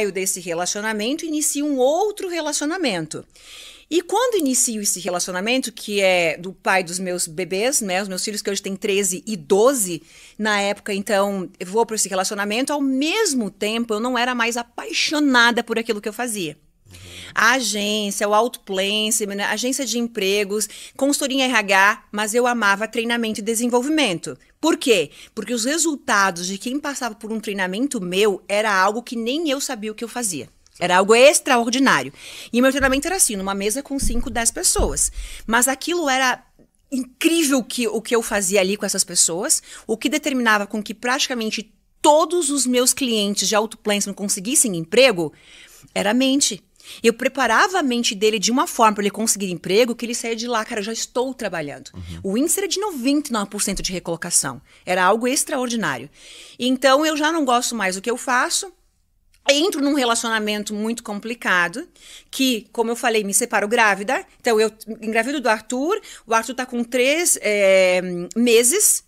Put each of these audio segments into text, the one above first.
saio desse relacionamento e inicio um outro relacionamento. E quando inicio esse relacionamento, que é do pai dos meus bebês, né? Os meus filhos que hoje têm 13 e 12, na época, então, eu vou para esse relacionamento, ao mesmo tempo eu não era mais apaixonada por aquilo que eu fazia a agência, o outplance, né? agência de empregos, consultoria em RH, mas eu amava treinamento e desenvolvimento. Por quê? Porque os resultados de quem passava por um treinamento meu era algo que nem eu sabia o que eu fazia. Era algo extraordinário. E meu treinamento era assim, numa mesa com 5, 10 pessoas. Mas aquilo era incrível que, o que eu fazia ali com essas pessoas, o que determinava com que praticamente todos os meus clientes de auto-placement conseguissem emprego, era a mente. Eu preparava a mente dele de uma forma para ele conseguir emprego que ele saía de lá, cara, eu já estou trabalhando. Uhum. O índice era de 99% de recolocação. Era algo extraordinário. Então eu já não gosto mais do que eu faço. Entro num relacionamento muito complicado, que, como eu falei, me separo grávida. Então, eu engravido do Arthur, o Arthur está com três é, meses.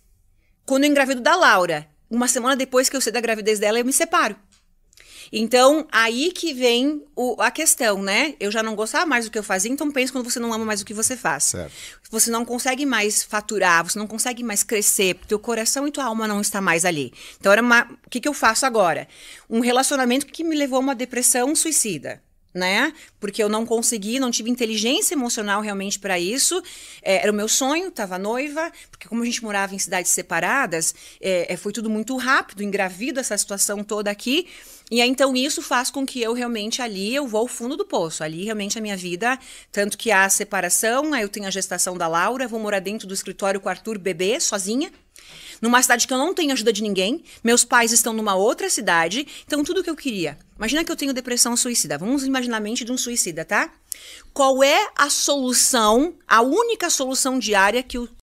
Quando eu engravido da Laura, uma semana depois que eu sei da gravidez dela, eu me separo. Então, aí que vem o, a questão, né? Eu já não gostava mais do que eu fazia, então pense quando você não ama mais o que você faz. Certo. Você não consegue mais faturar, você não consegue mais crescer, porque o coração e tua alma não está mais ali. Então, era uma, o que, que eu faço agora? Um relacionamento que me levou a uma depressão suicida né? Porque eu não consegui, não tive inteligência emocional realmente para isso. É, era o meu sonho, estava noiva, porque como a gente morava em cidades separadas, é, é, foi tudo muito rápido, engravido essa situação toda aqui. E aí, então, isso faz com que eu realmente ali, eu vou ao fundo do poço. Ali, realmente, a minha vida, tanto que há a separação, aí eu tenho a gestação da Laura, vou morar dentro do escritório com o Arthur, bebê, sozinha, numa cidade que eu não tenho ajuda de ninguém, meus pais estão numa outra cidade, então tudo que eu queria. Imagina que eu tenho depressão suicida. Vamos imaginar a mente de um suicida, tá? Qual é a solução, a única solução diária que o